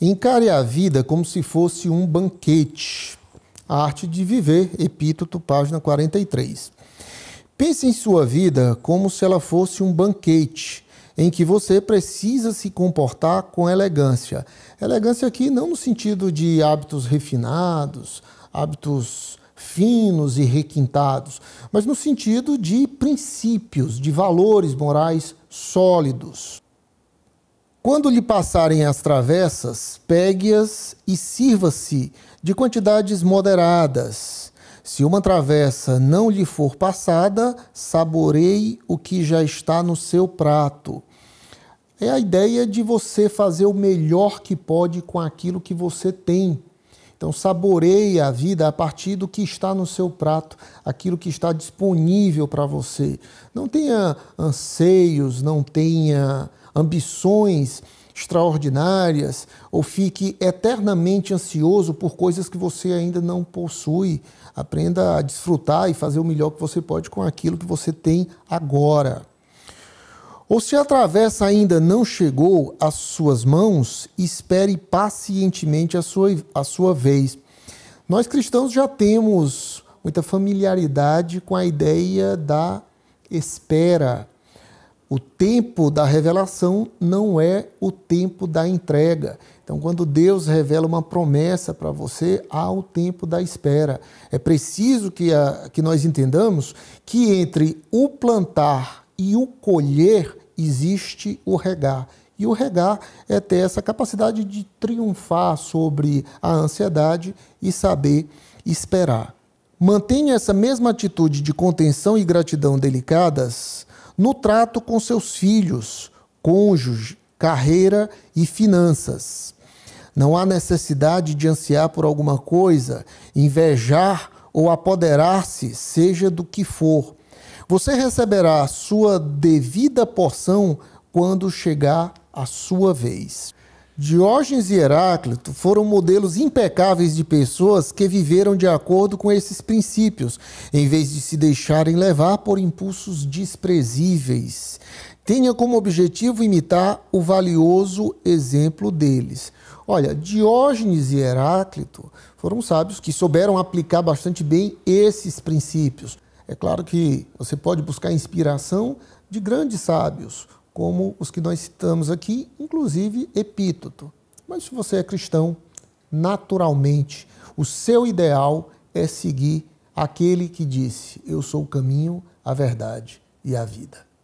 Encare a vida como se fosse um banquete. A arte de viver, epíteto, página 43. Pense em sua vida como se ela fosse um banquete em que você precisa se comportar com elegância. Elegância aqui não no sentido de hábitos refinados, hábitos finos e requintados, mas no sentido de princípios, de valores morais sólidos. Quando lhe passarem as travessas, pegue-as e sirva-se de quantidades moderadas. Se uma travessa não lhe for passada, saboreie o que já está no seu prato. É a ideia de você fazer o melhor que pode com aquilo que você tem. Então, saboreie a vida a partir do que está no seu prato, aquilo que está disponível para você. Não tenha anseios, não tenha ambições extraordinárias ou fique eternamente ansioso por coisas que você ainda não possui. Aprenda a desfrutar e fazer o melhor que você pode com aquilo que você tem agora. Ou se a travessa ainda não chegou às suas mãos, espere pacientemente a sua, a sua vez. Nós cristãos já temos muita familiaridade com a ideia da espera o tempo da revelação não é o tempo da entrega. Então, quando Deus revela uma promessa para você, há o tempo da espera. É preciso que, a, que nós entendamos que entre o plantar e o colher existe o regar. E o regar é ter essa capacidade de triunfar sobre a ansiedade e saber esperar. Mantenha essa mesma atitude de contenção e gratidão delicadas no trato com seus filhos, cônjuge, carreira e finanças. Não há necessidade de ansiar por alguma coisa, invejar ou apoderar-se, seja do que for. Você receberá sua devida porção quando chegar a sua vez. Diógenes e Heráclito foram modelos impecáveis de pessoas que viveram de acordo com esses princípios, em vez de se deixarem levar por impulsos desprezíveis. Tenha como objetivo imitar o valioso exemplo deles. Olha, Diógenes e Heráclito foram sábios que souberam aplicar bastante bem esses princípios. É claro que você pode buscar inspiração de grandes sábios, como os que nós citamos aqui, inclusive Epíteto. Mas se você é cristão, naturalmente, o seu ideal é seguir aquele que disse: Eu sou o caminho, a verdade e a vida.